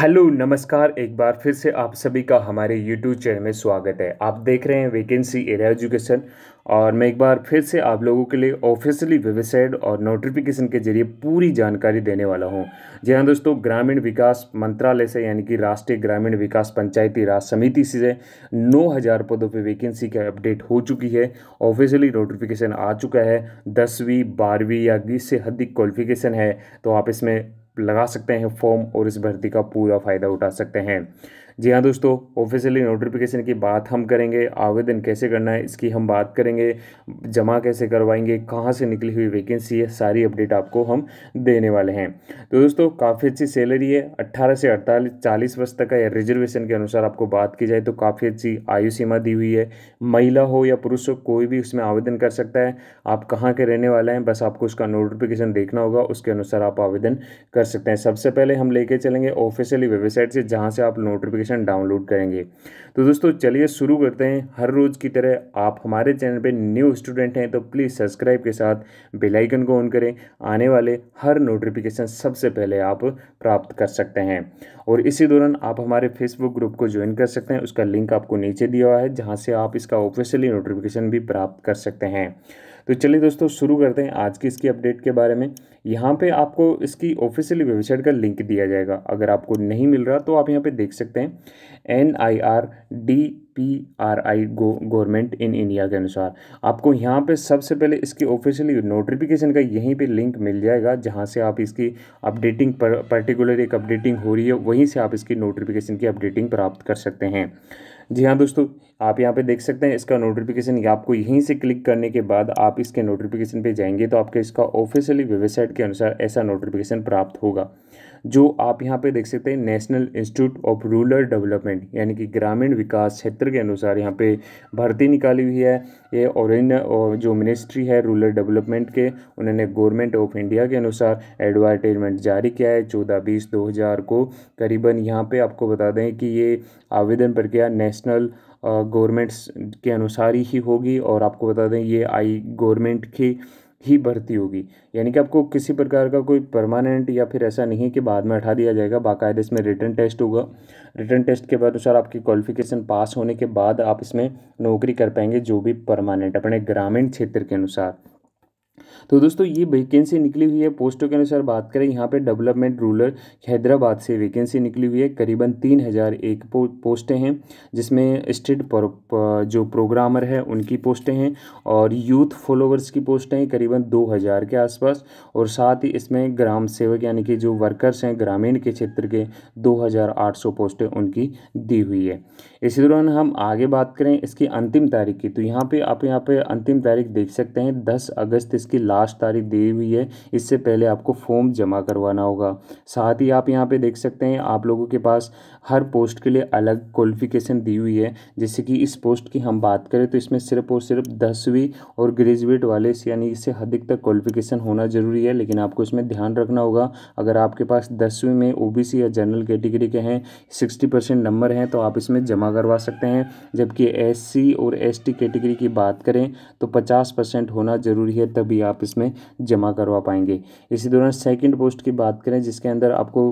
hello नमस्कार एक बार फिर से आप सभी का हमारे यूट्यूब चैनल में स्वागत है आप देख रहे हैं वैकेंसी एरिया एजुकेशन और मैं एक बार फिर से आप लोगों के लिए ऑफिशियली वेबसाइट और नोटिफिकेशन के जरिए पूरी जानकारी देने वाला हूं जी हाँ दोस्तों ग्रामीण विकास मंत्रालय से यानी कि राष्ट्रीय ग्रामीण विकास पंचायती राज समिति से नौ हज़ार पदों पर वैकेंसी की अपडेट हो चुकी है ऑफिशियली नोटिफिकेशन आ चुका है दसवीं बारहवीं या बीस से अधिक क्वालिफिकेशन है तो आप इसमें लगा सकते हैं फॉर्म और इस भर्ती का पूरा फ़ायदा उठा सकते हैं जी हाँ दोस्तों ऑफिशियली नोटिफिकेशन की बात हम करेंगे आवेदन कैसे करना है इसकी हम बात करेंगे जमा कैसे करवाएंगे कहाँ से निकली हुई वैकेंसी है सारी अपडेट आपको हम देने वाले हैं तो दोस्तों काफ़ी अच्छी सैलरी है अट्ठारह से अड़तालीस चालीस वर्ष तक का या रिजर्वेशन के अनुसार आपको बात की जाए तो काफ़ी अच्छी आयु सीमा दी हुई है महिला हो या पुरुष हो कोई भी उसमें आवेदन कर सकता है आप कहाँ के रहने वाले हैं बस आपको उसका नोटिफिकेशन देखना होगा उसके अनुसार आप आवेदन कर सकते हैं सबसे पहले हम लेके चलेंगे ऑफिशियली वेबसाइट से जहाँ से आप नोटिफिकेशन एप्लीकेशन डाउनलोड करेंगे तो दोस्तों चलिए शुरू करते हैं हर रोज़ की तरह आप हमारे चैनल पे न्यू स्टूडेंट हैं तो प्लीज़ सब्सक्राइब के साथ बेल आइकन को ऑन करें आने वाले हर नोटिफिकेशन सबसे पहले आप प्राप्त कर सकते हैं और इसी दौरान आप हमारे फेसबुक ग्रुप को ज्वाइन कर सकते हैं उसका लिंक आपको नीचे दिया हुआ है जहाँ से आप इसका ऑफिशियली नोटिफिकेशन भी प्राप्त कर सकते हैं तो चलिए दोस्तों शुरू करते हैं आज की इसकी अपडेट के बारे में यहाँ पे आपको इसकी ऑफिशियली वेबसाइट का लिंक दिया जाएगा अगर आपको नहीं मिल रहा तो आप यहाँ पे देख सकते हैं N I R D P R I go government in India के अनुसार आपको यहाँ पे सबसे पहले इसकी ऑफिशियली नोटिफिकेशन का यहीं पे लिंक मिल जाएगा जहाँ से आप इसकी अपडेटिंग पर पर्टिकुलर एक अपडेटिंग हो रही है वहीं से आप इसकी नोटिफिकेशन की अपडेटिंग प्राप्त कर सकते हैं जी हाँ दोस्तों आप यहाँ पे देख सकते हैं इसका नोटिफिकेशन आपको यहीं से क्लिक करने के बाद आप इसके नोटिफिकेशन पे जाएंगे तो आपके इसका ऑफिशियली वेबसाइट के अनुसार ऐसा नोटिफिकेशन प्राप्त होगा जो आप यहाँ पे देख सकते हैं national institute of rural development यानी कि ग्रामीण विकास क्षेत्र के अनुसार यहाँ पे भर्ती निकाली हुई है ये और जो मिनिस्ट्री है रूरल डेवलपमेंट के उन्होंने गवर्नमेंट ऑफ इंडिया के अनुसार एडवर्टाइजमेंट जारी किया है चौदह बीस दो हज़ार को करीबन यहाँ पर आपको बता दें कि ये आवेदन प्रक्रिया नेशनल नेशनल गवर्नमेंट्स uh, के अनुसार ही होगी और आपको बता दें ये आई गवर्नमेंट की ही भर्ती होगी यानी कि आपको किसी प्रकार का कोई परमानेंट या फिर ऐसा नहीं है कि बाद में हटा दिया जाएगा बाकायदे इसमें रिटर्न टेस्ट होगा रिटर्न टेस्ट के बाद अनुसार आपकी क्वालिफिकेशन पास होने के बाद आप इसमें नौकरी कर पाएंगे जो भी परमानेंट अपने ग्रामीण क्षेत्र के अनुसार तो दोस्तों ये वैकेंसी निकली हुई है पोस्टों के अनुसार बात करें यहाँ पे डेवलपमेंट रूरल हैदराबाद से वैकेंसी निकली हुई है करीबन तीन हज़ार एक पो, पोस्टें हैं जिसमें स्टेट पर जो प्रोग्रामर है उनकी पोस्टें हैं और यूथ फॉलोवर्स की पोस्टें हैं करीबन दो हज़ार के आसपास और साथ ही इसमें ग्राम सेवक यानी कि जो वर्कर्स हैं ग्रामीण के क्षेत्र के दो पोस्टें उनकी दी हुई है इसी दौरान हम आगे बात करें इसकी अंतिम तारीख की तो यहाँ पर आप यहाँ पर अंतिम तारीख देख सकते हैं दस अगस्त इसकी लास्ट तारीख दी हुई है इससे पहले आपको फॉर्म जमा करवाना होगा साथ ही आप यहाँ पे देख सकते हैं आप लोगों के पास हर पोस्ट के लिए अलग क्वालिफिकेशन दी हुई है जैसे कि इस पोस्ट की हम बात करें तो इसमें सिर्फ और सिर्फ दसवीं और ग्रेजुएट वाले यानी इससे अधिक तक क्वालिफिकेशन होना ज़रूरी है लेकिन आपको इसमें ध्यान रखना होगा अगर आपके पास दसवीं में ओ या जनरल कैटेगरी के, हैं सिक्सटी परसेंट नंबर हैं तो आप इसमें जमा करवा सकते हैं जबकि एस और एस कैटेगरी की बात करें तो पचास परसेंट होना ज़रूरी है तभी भी आप इसमें जमा करवा पाएंगे इसी दौरान सेकंड पोस्ट की बात करें जिसके अंदर आपको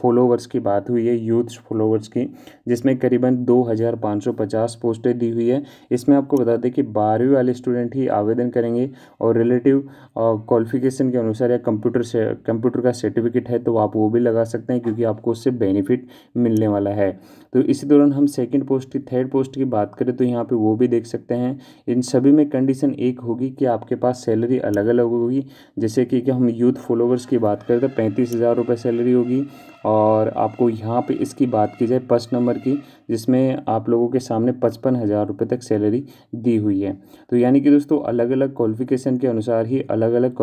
फॉलोवर्स की बात हुई है यूथ फॉलोवर्स की जिसमें करीबन 2550 पोस्टें दी हुई है इसमें आपको बता दें कि बारहवीं वाले स्टूडेंट ही आवेदन करेंगे और रिलेटिव क्वालिफिकेशन के अनुसार या कंप्यूटर से कंप्यूटर का सर्टिफिकेट है तो आप वो भी लगा सकते हैं क्योंकि आपको उससे बेनिफिट मिलने वाला है तो इसी दौरान हम सेकेंड पोस्ट की थर्ड पोस्ट की बात करें तो यहाँ पर वो भी देख सकते हैं इन सभी में कंडीशन एक होगी कि आपके पास सैलरी अलग अलग होगी जैसे कि, हम यूथ फॉलोवर्स की बात करें तो पैंतीस हज़ार रुपये सैलरी होगी और आपको यहाँ पे इसकी बात की जाए फर्स्ट नंबर की जिसमें आप लोगों के सामने पचपन हज़ार रुपये तक सैलरी दी हुई है तो यानी कि दोस्तों अलग अलग क्वालिफिकेशन के अनुसार ही अलग अलग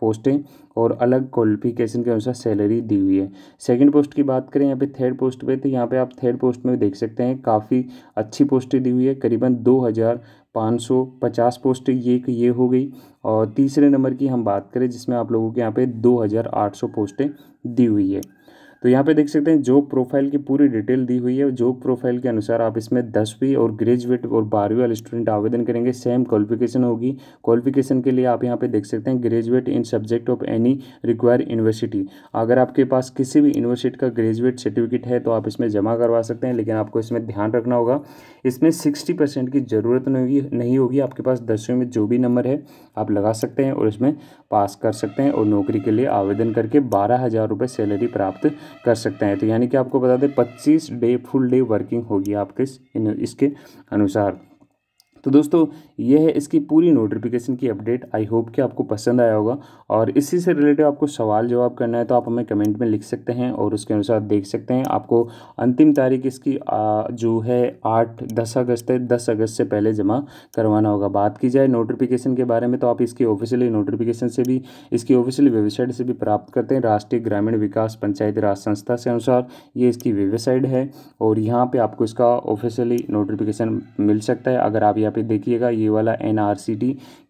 पोस्टें और अलग क्वालिफिकेशन के अनुसार सैलरी दी हुई है सेकंड पोस्ट की बात करें यहाँ पे थर्ड पोस्ट पे तो यहाँ पे आप थर्ड पोस्ट में देख सकते हैं काफ़ी अच्छी पोस्टें दी हुई है करीबन दो हज़ार पाँच सौ पचास पोस्ट ये एक ये हो गई और तीसरे नंबर की हम बात करें जिसमें आप लोगों के यहाँ पे दो हज़ार आठ सौ पोस्टें दी हुई है तो यहाँ पे देख सकते हैं जॉब प्रोफाइल की पूरी डिटेल दी हुई है जॉब प्रोफाइल के अनुसार आप इसमें दसवीं और ग्रेजुएट और बारहवीं वाले स्टूडेंट आवेदन करेंगे सेम क्वालिफिकेशन होगी क्वालिफिकेशन के लिए आप यहाँ पे देख सकते हैं graduate in subject of any require university अगर आपके पास किसी भी यूनिवर्सिटी का ग्रेजुएट सर्टिफिकेट है तो आप इसमें जमा करवा सकते हैं लेकिन आपको इसमें ध्यान रखना होगा इसमें सिक्सटी परसेंट की ज़रूरत नहीं नहीं होगी आपके पास दसवीं में जो भी नंबर है आप लगा सकते हैं और इसमें पास कर सकते हैं और नौकरी के लिए आवेदन करके बारह हज़ार रुपये सैलरी प्राप्त कर सकते हैं तो यानी कि आपको बता दें पच्चीस डे फुल डे वर्किंग होगी आपके इसके अनुसार तो दोस्तों यह है इसकी पूरी नोटिफिकेशन की अपडेट आई होप कि आपको पसंद आया होगा और इसी से रिलेटेड आपको सवाल जवाब करना है तो आप हमें कमेंट में लिख सकते हैं और उसके अनुसार देख सकते हैं आपको अंतिम तारीख इसकी जो है आठ दस अगस्त है दस अगस्त से पहले जमा करवाना होगा बात की जाए नोटिफिकेशन के बारे में तो आप इसकी ऑफिशियली नोटिफिकेशन से भी इसकी ऑफिशियली वेबसाइट से भी प्राप्त करते हैं राष्ट्रीय ग्रामीण विकास पंचायती राज संस्था से अनुसार ये इसकी वेबसाइट है और यहाँ पर आपको इसका ऑफिशियली नोटिफिकेशन मिल सकता है अगर आप यहाँ पे देखिएगा ये वाला एन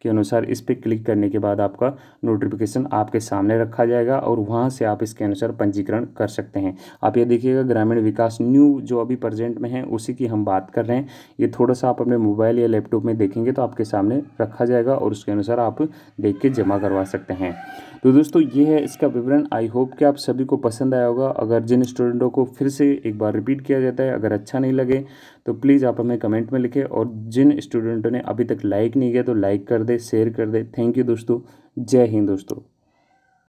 के अनुसार इस पर क्लिक करने के बाद आपका नोटिफिकेशन आपके सामने रखा जाएगा और वहाँ से आप इसके अनुसार पंजीकरण कर सकते हैं आप ये देखिएगा ग्रामीण विकास न्यू जो अभी प्रजेंट में है उसी की हम बात कर रहे हैं ये थोड़ा सा आप अपने मोबाइल या लैपटॉप में देखेंगे तो आपके सामने रखा जाएगा और उसके अनुसार आप देख के जमा करवा सकते हैं तो दोस्तों ये है इसका विवरण आई होप कि आप सभी को पसंद आया होगा अगर जिन स्टूडेंटों को फिर से एक बार रिपीट किया जाता है अगर अच्छा नहीं लगे तो प्लीज़ आप हमें कमेंट में लिखें और जिन स्टूडेंट स्टूडेंटों ने अभी तक लाइक नहीं किया तो लाइक कर दे शेयर कर दे थैंक यू दोस्तों जय हिंद दोस्तों